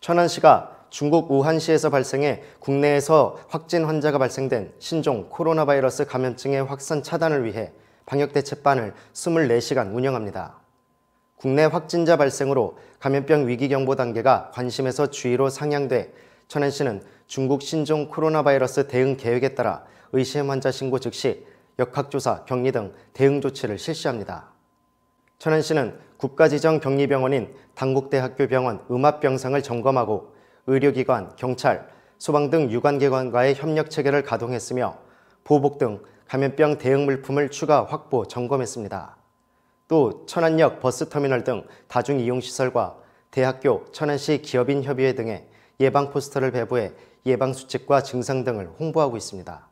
천안시가 중국 우한시에서 발생해 국내에서 확진 환자가 발생된 신종 코로나 바이러스 감염증의 확산 차단을 위해 방역대책반을 24시간 운영합니다. 국내 확진자 발생으로 감염병 위기경보 단계가 관심에서 주의로 상향돼 천안시는 중국 신종 코로나 바이러스 대응 계획에 따라 의심 환자 신고 즉시 역학조사, 격리 등 대응 조치를 실시합니다. 천안시는 국가지정 격리병원인 당국대학교 병원 음압병상을 점검하고 의료기관, 경찰, 소방 등 유관기관과의 협력체계를 가동했으며 보복 등 감염병 대응 물품을 추가 확보, 점검했습니다. 또 천안역 버스터미널 등 다중이용시설과 대학교, 천안시 기업인협의회 등에 예방 포스터를 배부해 예방 수칙과 증상 등을 홍보하고 있습니다.